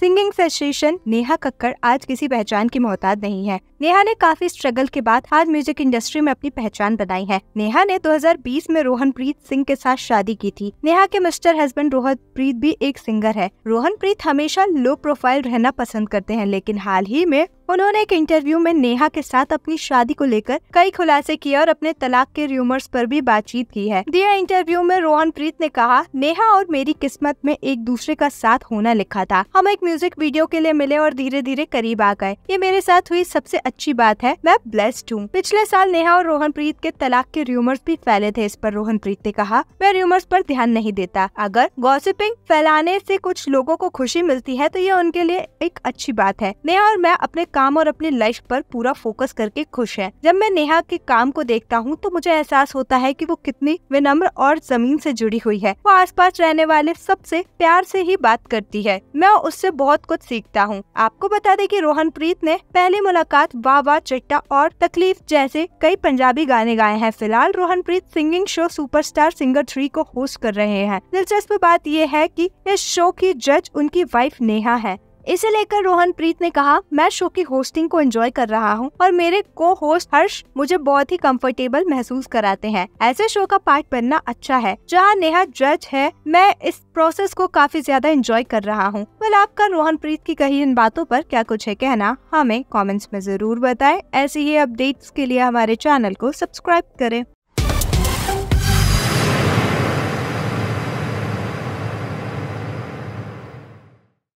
singing sensation Neha Kakkar आज किसी पहचान की मोहताज नहीं है नेहा ने काफी स्ट्रगल के बाद आज म्यूजिक इंडस्ट्री में अपनी पहचान बनाई है नेहा ने 2020 में रोहनप्रीत सिंह के साथ शादी की थी नेहा के मिस्टर हस्बैंड रोहनप्रीत भी एक सिंगर है रोहनप्रीत हमेशा लो प्रोफाइल रहना पसंद करते हैं लेकिन हाल ही में उन्होंने एक इंटरव्यू में नेहा के साथ अपनी शादी को लेकर कई खुलासे किए और अपने तलाक के र्यूमर्स पर भी बातचीत की है दिया इंटरव्यू में रोहन प्रीत ने कहा नेहा और मेरी किस्मत में एक दूसरे का साथ होना लिखा था हम एक म्यूजिक वीडियो के लिए मिले और धीरे धीरे करीब आ गए ये मेरे साथ हुई सबसे अच्छी बात है मैं ब्लेस्ड हूँ पिछले साल नेहा और रोहन प्रीत के तलाक के र्यूमर्स भी फैले थे इस पर रोहन प्रीत ने कहा मैं र्यूमर्स पर ध्यान नहीं देता अगर गॉसिपिंग फैलाने से कुछ लोगों को खुशी मिलती है तो ये उनके लिए एक अच्छी बात है नेहा और मैं अपने काम और अपनी लाइफ पर पूरा फोकस करके खुश है जब मैं नेहा के काम को देखता हूँ तो मुझे एहसास होता है की वो कितनी विनम्र और जमीन से जुड़ी हुई है वो आसपास रहने वाले सबसे प्यार से ही बात करती है मैं उससे बहुत कुछ सीखता हूँ आपको बता दें कि रोहनप्रीत ने पहली मुलाकात वाह वाह चिट्टा और तकलीफ जैसे कई पंजाबी गाने गाए हैं फिलहाल Rohanpreet singing show superstar singer three को होस्ट कर रहे हैं दिलचस्प बात यह है कि इस शो की जज उनकी वाइफ नेहा है इसे लेकर रोहन प्रीत ने कहा मैं शो की होस्टिंग को एंजॉय कर रहा हूँ और मेरे को होस्ट हर्ष मुझे बहुत ही कंफर्टेबल महसूस कराते हैं ऐसे शो का पार्ट बनना अच्छा है जहाँ नेहा जज है मैं इस प्रोसेस को काफी ज्यादा एंजॉय कर रहा हूँ वेल आपका रोहन प्रीत की कही इन बातों पर क्या कुछ है कहना हमें कमेंट्स में जरूर बताएं ऐसे ही अपडेट्स के लिए हमारे चैनल को सब्सक्राइब करें